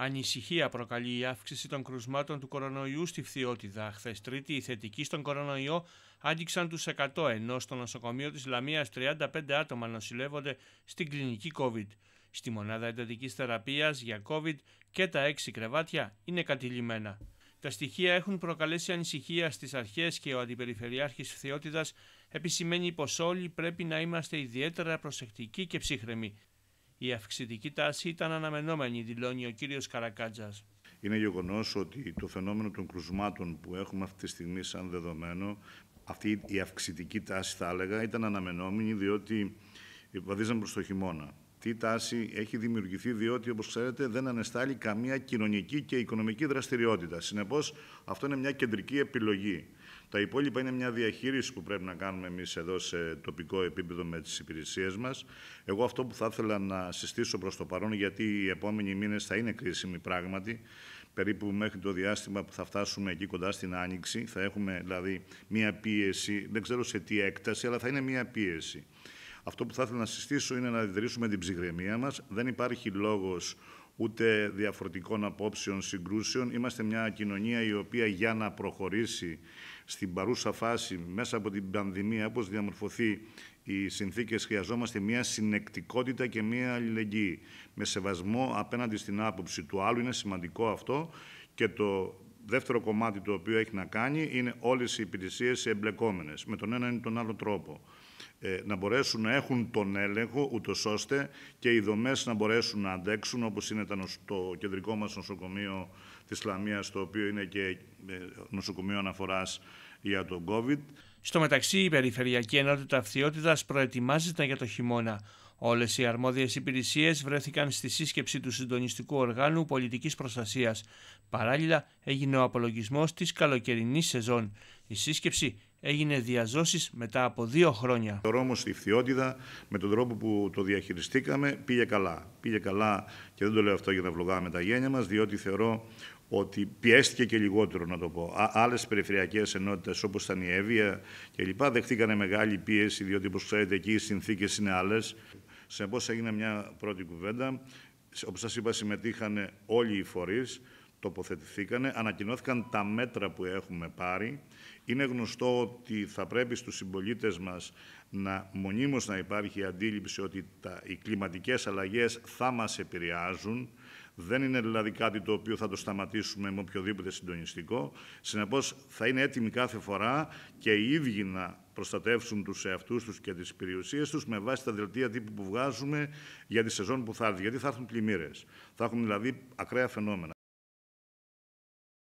Ανησυχία προκαλεί η αύξηση των κρουσμάτων του κορονοϊού στη Φθιώτιδα. Χθες Τρίτη, οι θετικοί στον κορονοϊό άγγιξαν του 100, ενώ στο νοσοκομείο της Λαμίας 35 άτομα νοσηλεύονται στην κλινική COVID. Στη μονάδα εντατικής θεραπείας για COVID και τα 6 κρεβάτια είναι κατηλημένα. Τα στοιχεία έχουν προκαλέσει ανησυχία στις αρχές και ο Αντιπεριφερειάρχης Φθιώτιδας επισημαίνει πως όλοι πρέπει να είμαστε ιδιαίτερα προσεκτικοί και ψύχρεμοι. Η αυξητική τάση ήταν αναμενόμενη, δηλώνει ο κύριος Καρακάτζας. Είναι γεγονός ότι το φαινόμενο των κρουσμάτων που έχουμε αυτή τη στιγμή σαν δεδομένο, αυτή η αυξητική τάση θα έλεγα, ήταν αναμενόμενη διότι βαδίζαμε προς το χειμώνα. Τι τάση έχει δημιουργηθεί, διότι όπως ξέρετε δεν ανεστάλλει καμία κοινωνική και οικονομική δραστηριότητα. Συνεπώς, αυτό είναι μια κεντρική επιλογή. Τα υπόλοιπα είναι μια διαχείριση που πρέπει να κάνουμε εμείς εδώ σε τοπικό επίπεδο με τις υπηρεσίες μας. Εγώ αυτό που θα ήθελα να συστήσω προς το παρόν, γιατί οι επόμενοι μήνες θα είναι κρίσιμοι πράγματι, περίπου μέχρι το διάστημα που θα φτάσουμε εκεί κοντά στην Άνοιξη, θα έχουμε δηλαδή μια πίεση, δεν ξέρω σε τι έκταση, αλλά θα είναι μια πίεση. Αυτό που θα ήθελα να συστήσω είναι να διδρύσουμε την ψυχραιμία μας. Δεν υπάρχει λόγος ούτε διαφορετικών απόψεων, συγκρούσεων. Είμαστε μια κοινωνία η οποία για να προχωρήσει στην παρούσα φάση μέσα από την πανδημία, όπως διαμορφωθεί οι συνθήκες, χρειαζόμαστε μια συνεκτικότητα και μια αλληλεγγύη. Με σεβασμό απέναντι στην άποψη του άλλου είναι σημαντικό αυτό και το δεύτερο κομμάτι το οποίο έχει να κάνει είναι όλες οι υπηρεσίες εμπλεκόμενες με τον έναν ή τον άλλο τρόπο ε, να μπορέσουν να έχουν τον έλεγχο, ούτως ώστε και οι δομές να μπορέσουν να αντέξουν, όπως είναι το κεντρικό μας νοσοκομείο της Λαμίας, το οποίο είναι και ε, νοσοκομείο αναφοράς για τον COVID. Στο μεταξύ, η Περιφερειακή Ενότητα Αυθιότητας προετοιμάζεται για το χειμώνα. Όλες οι αρμόδιες υπηρεσίες βρέθηκαν στη σύσκεψη του Συντονιστικού Οργάνου Πολιτικής Προστασίας. Παράλληλα έγινε ο απολογισμός της καλοκαιρινής σεζόν. Η σύσκεψη έγινε διαζώσεις μετά από δύο χρόνια. Ο όμω η Φθιόντιδα με τον τρόπο που το διαχειριστήκαμε πήγε καλά. Πήγε καλά και δεν το λέω αυτό για να βλογάμε τα γένια μας διότι θεωρώ ότι πιέστηκε και λιγότερο, να το πω. Άλλες περιφερειακές ενότητες, όπως ήταν η Εύβοια κλπ., δεχτήκανε μεγάλη πίεση, διότι, όπως ξέρετε, εκεί οι συνθήκες είναι άλλες. Συνεπώ έγινε μια πρώτη κουβέντα. Όπως σας είπα, συμμετείχαν όλοι οι φορείς. τοποθετηθήκανε, ανακοινώθηκαν τα μέτρα που έχουμε πάρει. Είναι γνωστό ότι θα πρέπει στους συμπολίτες μας να μονίμως να υπάρχει αντίληψη ότι τα, οι κλιματικές αλλαγές θα μας επηρεάζουν, δεν είναι δηλαδή κάτι το οποίο θα το σταματήσουμε με οποιοδήποτε συντονιστικό. Συνεπώς θα είναι έτοιμοι κάθε φορά και οι ίδιοι να προστατεύσουν τους εαυτούς τους και τις περιουσίες τους με βάση τα δελτία τύπου που βγάζουμε για τη σεζόν που θα έρθει. Γιατί θα έρθουν πλημμύρες. Θα έχουν, δηλαδή ακραία φαινόμενα.